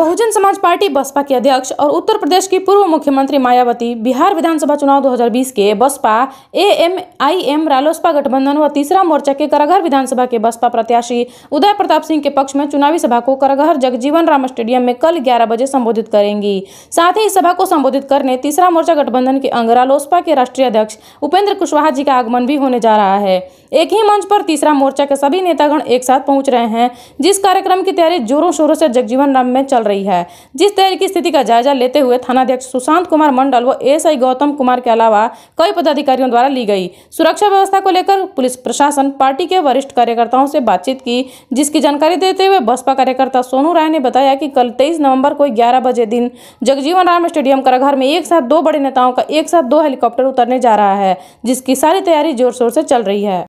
बहुजन समाज पार्टी बसपा के अध्यक्ष और उत्तर प्रदेश की पूर्व मुख्यमंत्री मायावती बिहार विधानसभा चुनाव 2020 के बसपा एएमआईएम रालोसपा गठबंधन व तीसरा मोर्चा के करगहर विधानसभा के बसपा प्रत्याशी उदय प्रताप सिंह के पक्ष में चुनावी सभा को करगहर जगजीवन राम स्टेडियम में कल ग्यारह बजे संबोधित करेंगी साथ ही इस सभा को संबोधित करने तीसरा मोर्चा गठबंधन के अंग रालोसपा के राष्ट्रीय अध्यक्ष उपेंद्र कुशवाहा जी का आगमन भी होने जा रहा है एक ही मंच पर तीसरा मोर्चा के सभी नेतागण एक साथ पहुंच रहे हैं जिस कार्यक्रम की तैयारी जोरों शोरों से जगजीवन राम में चल रही है जिस तैयारी की स्थिति का जायजा लेते हुए थानाध्यक्ष सुशांत कुमार मंडल व एस गौतम कुमार के अलावा कई पदाधिकारियों द्वारा ली गई सुरक्षा व्यवस्था को लेकर पुलिस प्रशासन पार्टी के वरिष्ठ कार्यकर्ताओं से बातचीत की जिसकी जानकारी देते हुए बसपा कार्यकर्ता सोनू राय ने बताया कि कल तेईस नवम्बर को ग्यारह बजे दिन जगजीवन राम स्टेडियम कराघर में एक साथ दो बड़े नेताओं का एक साथ दो हेलीकॉप्टर उतरने जा रहा है जिसकी सारी तैयारी जोर शोर से चल रही है